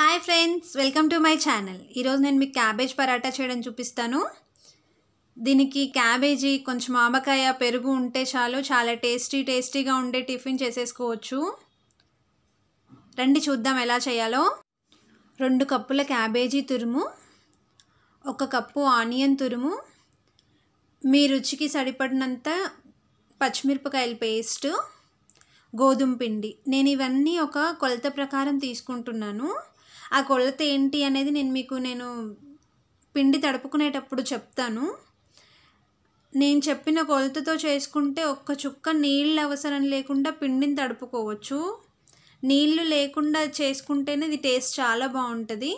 hi friends welcome to my channel ఈరోజు నేను మీకు క్యాబేజ్ పరాటా చేయడం చూపిస్తాను దీనికి క్యాబేజీ కొంచెం ఆవకాయ పెరుగు ఉంటే చాలు చాలా టేస్టీ టేస్టీగా ఉండే టిఫిన్ చేసేసుకోవచ్చు రండి చూద్దాం ఎలా చేయాలో రెండు కప్పుల క్యాబేజీ తురుము ఒక కప్పు ఆనియన్ తురుము మీ రుచికి సరిపడినంత పచ్చిమిరపకాయల పేస్టు గోధుమ పిండి నేను ఇవన్నీ ఒక కొలత ప్రకారం తీసుకుంటున్నాను ఆ కొలత ఏంటి అనేది నేను మీకు నేను పిండి తడుపుకునేటప్పుడు చెప్తాను నేను చెప్పిన కొలతతో చేసుకుంటే ఒక్క చుక్క నీళ్ళు అవసరం లేకుండా పిండిని తడుపుకోవచ్చు నీళ్ళు లేకుండా చేసుకుంటేనే ఇది టేస్ట్ చాలా బాగుంటుంది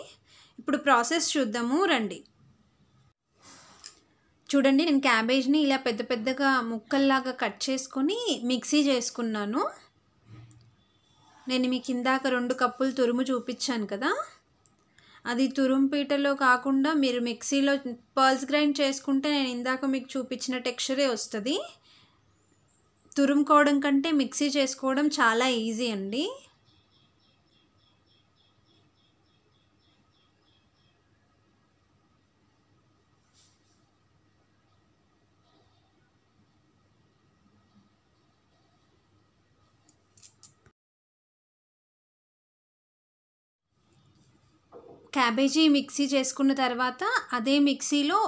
ఇప్పుడు ప్రాసెస్ చూద్దాము రండి చూడండి నేను క్యాబేజ్ని ఇలా పెద్ద పెద్దగా ముక్కల్లాగా కట్ చేసుకొని మిక్సీ చేసుకున్నాను నేను మీకు ఇందాక రెండు కప్పులు తురుము చూపించాను కదా అది తురుము పీటలో కాకుండా మీరు మిక్సీలో పర్ల్స్ గ్రైండ్ చేసుకుంటే నేను ఇందాక మీకు చూపించిన టెక్స్చరే వస్తుంది తురుముకోవడం కంటే మిక్సీ చేసుకోవడం చాలా ఈజీ అండి క్యాబేజీ మిక్సీ చేసుకున్న తర్వాత అదే మిక్సీలో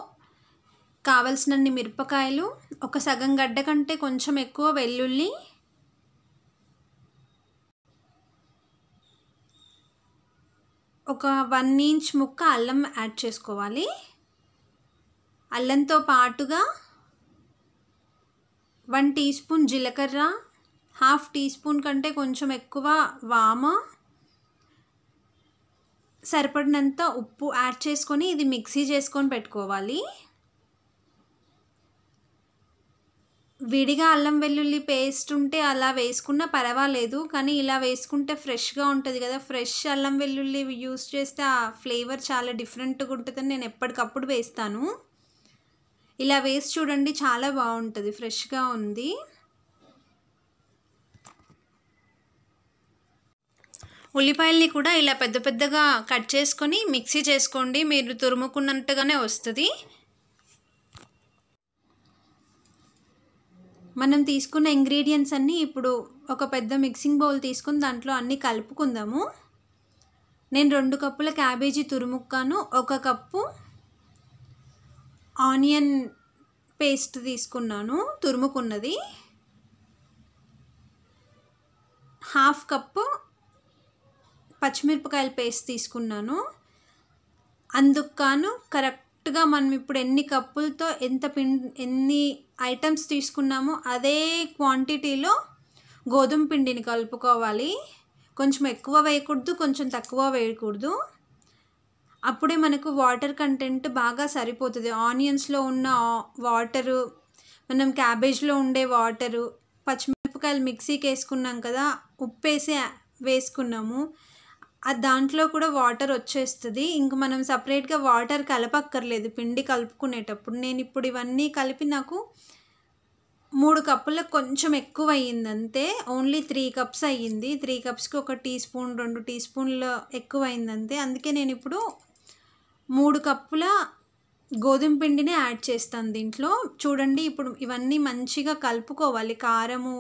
కావలసినన్ని మిరపకాయలు ఒక సగం గడ్డ కంటే కొంచెం ఎక్కువ వెల్లుల్లి ఒక వన్ ఇంచ్ ముక్క అల్లం యాడ్ చేసుకోవాలి అల్లంతో పాటుగా వన్ టీ స్పూన్ జీలకర్ర హాఫ్ టీ స్పూన్ కంటే కొంచెం ఎక్కువ వామ సరిపడినంత ఉప్పు యాడ్ చేసుకొని ఇది మిక్సీ చేసుకొని పెట్టుకోవాలి విడిగా అల్లం వెల్లుల్లి పేస్ట్ ఉంటే అలా వేసుకున్నా పర్వాలేదు కానీ ఇలా వేసుకుంటే ఫ్రెష్గా ఉంటుంది కదా ఫ్రెష్ అల్లం వెల్లుల్లి యూస్ చేస్తే ఆ ఫ్లేవర్ చాలా డిఫరెంట్గా ఉంటుందని నేను ఎప్పటికప్పుడు వేస్తాను ఇలా వేసి చూడండి చాలా బాగుంటుంది ఫ్రెష్గా ఉంది ఉల్లిపాయల్ని కూడా ఇలా పెద్ద పెద్దగా కట్ చేసుకొని మిక్సీ చేసుకోండి మీరు తురుముకున్నట్టుగానే వస్తుంది మనం తీసుకున్న ఇంగ్రీడియంట్స్ అన్నీ ఇప్పుడు ఒక పెద్ద మిక్సింగ్ బౌల్ తీసుకుని దాంట్లో అన్నీ కలుపుకుందాము నేను రెండు కప్పుల క్యాబేజీ తురుముక్కాను ఒక కప్పు ఆనియన్ పేస్ట్ తీసుకున్నాను తురుముకున్నది హాఫ్ కప్పు పచ్చిమిరపకాయల పేస్ట్ తీసుకున్నాను అందుకు కరెక్ట్గా మనం ఇప్పుడు ఎన్ని కప్పులతో ఎంత పిం ఎన్ని ఐటమ్స్ తీసుకున్నామో అదే క్వాంటిటీలో గోధుమ పిండిని కలుపుకోవాలి కొంచెం ఎక్కువ వేయకూడదు కొంచెం తక్కువ వేయకూడదు అప్పుడే మనకు వాటర్ కంటెంట్ బాగా సరిపోతుంది ఆనియన్స్లో ఉన్న వాటరు మనం క్యాబేజ్లో ఉండే వాటరు పచ్చిమిరపకాయలు మిక్సీకి వేసుకున్నాం కదా ఉప్పు వేసి వేసుకున్నాము దాంట్లో కూడా వాటర్ వచ్చేస్తుంది ఇంక మనం సపరేట్గా వాటర్ కలపక్కర్లేదు పిండి కలుపుకునేటప్పుడు నేను ఇప్పుడు ఇవన్నీ కలిపి నాకు మూడు కప్పులకు కొంచెం ఎక్కువ అయ్యింది అంతే ఓన్లీ త్రీ కప్స్ అయ్యింది త్రీ కప్స్కి ఒక టీ స్పూన్ రెండు టీ స్పూన్లు ఎక్కువ అయింది అంతే అందుకే నేను ఇప్పుడు మూడు కప్పుల గోధుమ పిండినే యాడ్ చేస్తాను దీంట్లో చూడండి ఇప్పుడు ఇవన్నీ మంచిగా కలుపుకోవాలి కారము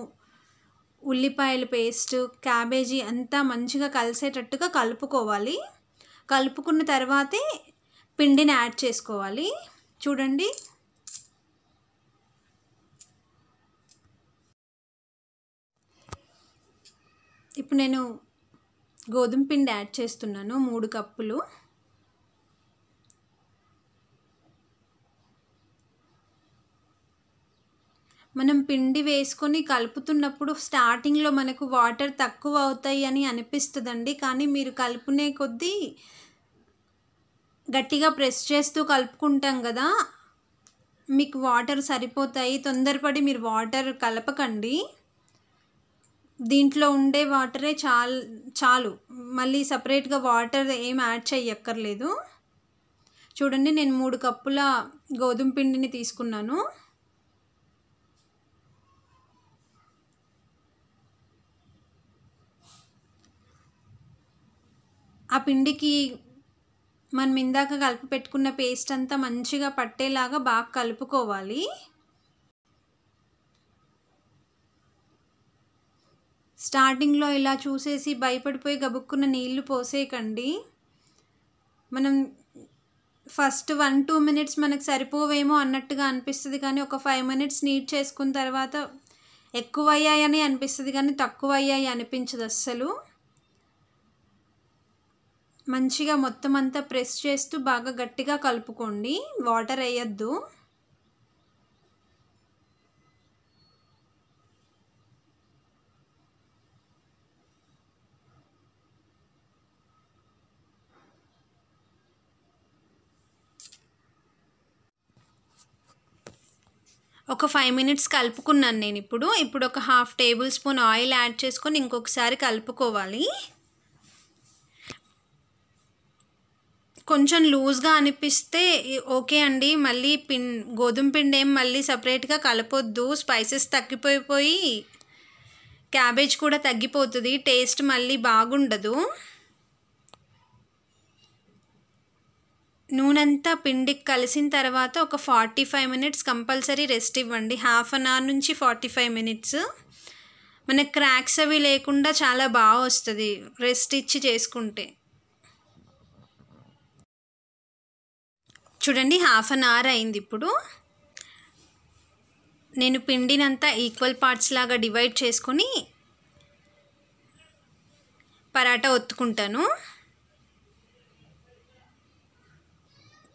ఉల్లిపాయల పేస్ట్ క్యాబేజీ అంతా మంచిగా కలిసేటట్టుగా కలుపుకోవాలి కలుపుకున్న తర్వాతే పిండిని యాడ్ చేసుకోవాలి చూడండి ఇప్పుడు నేను గోధుమ పిండి యాడ్ చేస్తున్నాను మూడు కప్పులు మనం పిండి వేసుకొని కలుపుతున్నప్పుడు స్టార్టింగ్లో మనకు వాటర్ తక్కువ అవుతాయి అని అనిపిస్తుందండి కానీ మీరు కలుపునే కొద్దీ గట్టిగా ప్రెస్ చేస్తూ కలుపుకుంటాం కదా మీకు వాటర్ సరిపోతాయి తొందరపడి మీరు వాటర్ కలపకండి దీంట్లో ఉండే వాటరే చాలు చాలు మళ్ళీ సపరేట్గా వాటర్ ఏం యాడ్ చేయక్కర్లేదు చూడండి నేను మూడు కప్పుల గోధుమ పిండిని తీసుకున్నాను ఆ పిండికి మనం ఇందాక కలిపి పెట్టుకున్న పేస్ట్ అంతా మంచిగా పట్టేలాగా బాగా కలుపుకోవాలి స్టార్టింగ్లో ఇలా చూసేసి భయపడిపోయి గబుక్కున్న నీళ్లు పోసేయకండి మనం ఫస్ట్ వన్ టూ మినిట్స్ మనకు సరిపోవేమో అన్నట్టుగా అనిపిస్తుంది కానీ ఒక ఫైవ్ మినిట్స్ నీట్ చేసుకున్న తర్వాత ఎక్కువ అయ్యాయని అనిపిస్తుంది కానీ తక్కువ అయ్యాయి అనిపించదు అస్సలు మంచిగా మొత్తం అంతా ప్రెస్ చేస్తూ బాగా గట్టిగా కలుపుకోండి వాటర్ వేయద్దు ఒక ఫైవ్ మినిట్స్ కలుపుకున్నాను నేను ఇప్పుడు ఇప్పుడు ఒక half tablespoon oil add చేసుకొని ఇంకొకసారి కలుపుకోవాలి కొంచెం లూజ్గా అనిపిస్తే ఓకే అండి మళ్ళీ పిం గోధుమ పిండి ఏం మళ్ళీ సపరేట్గా కలపొద్దు స్పైసెస్ తగ్గిపోయిపోయి క్యాబేజ్ కూడా తగ్గిపోతుంది టేస్ట్ మళ్ళీ బాగుండదు నూనెంతా పిండికి కలిసిన తర్వాత ఒక forty five minutes compulsory rest ఇవ్వండి హాఫ్ అన్ అవర్ నుంచి ఫార్టీ ఫైవ్ మినిట్స్ మనకు క్రాక్స్ అవి లేకుండా చాలా బాగా వస్తుంది రెస్ట్ ఇచ్చి చేసుకుంటే చూడండి హాఫ్ అన్ అవర్ అయింది ఇప్పుడు నేను పిండినంతా ఈక్వల్ పార్ట్స్ లాగా డివైడ్ చేసుకొని పరాటా ఒత్తుకుంటాను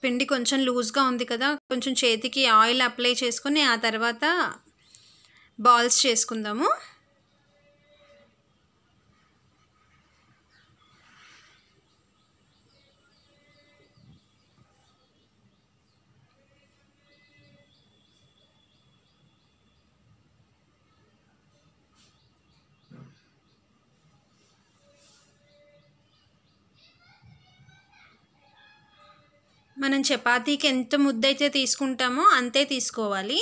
పిండి కొంచెం లూజ్గా ఉంది కదా కొంచెం చేతికి ఆయిల్ అప్లై చేసుకొని ఆ తర్వాత బాల్స్ చేసుకుందాము మనం చపాతీకి ఎంత ముద్దైతే తీసుకుంటామో అంతే తీసుకోవాలి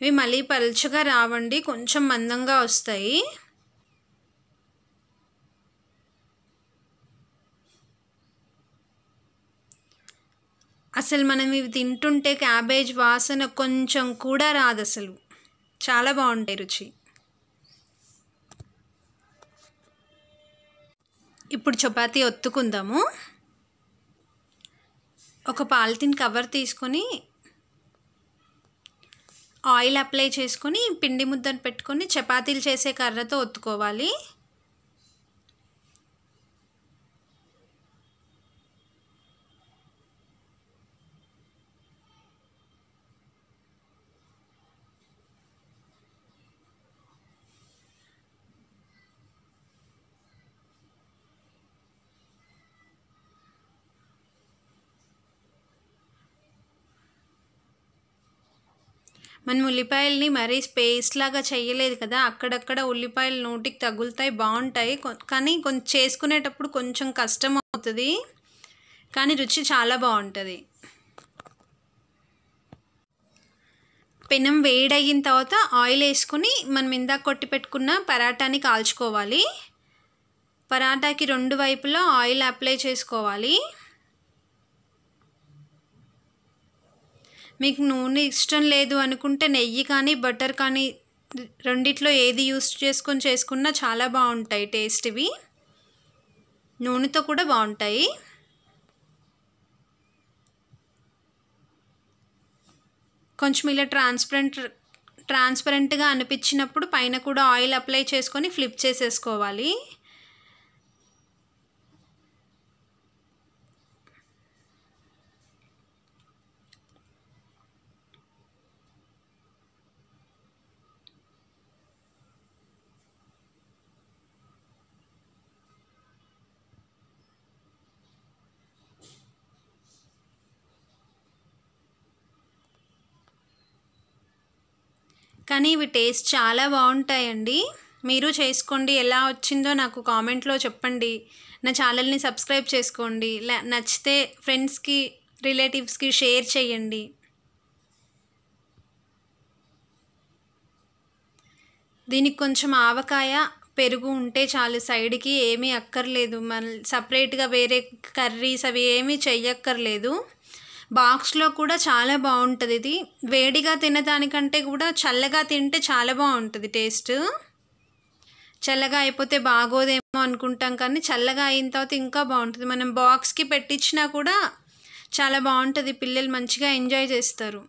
ఇవి మళ్ళీ పలుచగా రావండి కొంచెం మందంగా వస్తాయి అసలు మనం ఇవి తింటుంటే క్యాబేజ్ వాసన కొంచెం కూడా రాదు అసలు చాలా బాగుంటాయి రుచి ఇప్పుడు చపాతీ ఒత్తుకుందాము ఒక పాలిథిన్ కవర్ తీసుకొని ఆయిల్ అప్లై చేసుకొని పిండి ముద్దను పెట్టుకొని చపాతీలు చేసే కర్రతో ఒత్తుకోవాలి మనం ఉల్లిపాయల్ని మరీ పేస్ట్ లాగా చేయలేదు కదా అక్కడక్కడ ఉల్లిపాయలు నోటికి తగులుతాయి బాగుంటాయి కానీ కొంచెం చేసుకునేటప్పుడు కొంచెం కష్టం అవుతుంది కానీ రుచి చాలా బాగుంటుంది పెనం వేడయిన తర్వాత ఆయిల్ వేసుకుని మనం ఇందాక కొట్టి పెట్టుకున్న పరాటాని కాల్చుకోవాలి పరాటాకి రెండు వైపులా ఆయిల్ అప్లై చేసుకోవాలి మీకు నూనె ఇష్టం లేదు అనుకుంటే నెయ్యి కానీ బటర్ కానీ రెండిట్లో ఏది యూస్ చేసుకొని చేసుకున్నా చాలా బాగుంటాయి టేస్ట్ ఇవి నూనెతో కూడా బాగుంటాయి కొంచెం ఇలా ట్రాన్స్పరెంట్ ట్రాన్స్పరెంట్గా అనిపించినప్పుడు పైన కూడా ఆయిల్ అప్లై చేసుకొని ఫ్లిప్ చేసేసుకోవాలి కానీ ఇవి టేస్ట్ చాలా బాగుంటాయండి మీరు చేసుకోండి ఎలా వచ్చిందో నాకు కామెంట్లో చెప్పండి నా ఛానల్ని సబ్స్క్రైబ్ చేసుకోండి నచ్చితే ఫ్రెండ్స్కి రిలేటివ్స్కి షేర్ చేయండి దీనికి కొంచెం ఆవకాయ పెరుగు ఉంటే చాలు సైడ్కి ఏమీ అక్కర్లేదు మన సపరేట్గా వేరే కర్రీస్ అవి ఏమీ చెయ్యక్కర్లేదు బాక్స్లో కూడా చాలా బాగుంటుంది ఇది వేడిగా తినదానికంటే కూడా చల్లగా తింటే చాలా బాగుంటుంది టేస్ట్ చల్లగా అయిపోతే బాగోదేమో అనుకుంటాం కానీ చల్లగా అయిన తర్వాత ఇంకా బాగుంటుంది మనం బాక్స్కి పెట్టించినా కూడా చాలా బాగుంటుంది పిల్లలు మంచిగా ఎంజాయ్ చేస్తారు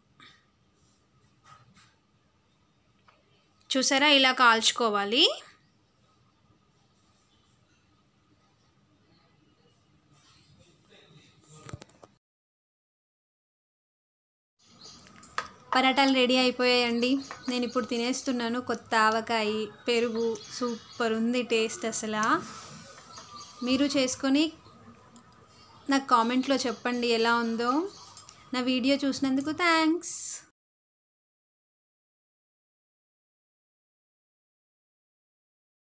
చూసారా ఇలా కాల్చుకోవాలి పరాటాలు రెడీ అయిపోయాయండి నేను ఇప్పుడు తినేస్తున్నాను కొత్త ఆవకాయ పెరుగు సూపర్ ఉంది టేస్ట్ అసలు మీరు చేసుకొని నాకు కామెంట్లో చెప్పండి ఎలా ఉందో నా వీడియో చూసినందుకు థ్యాంక్స్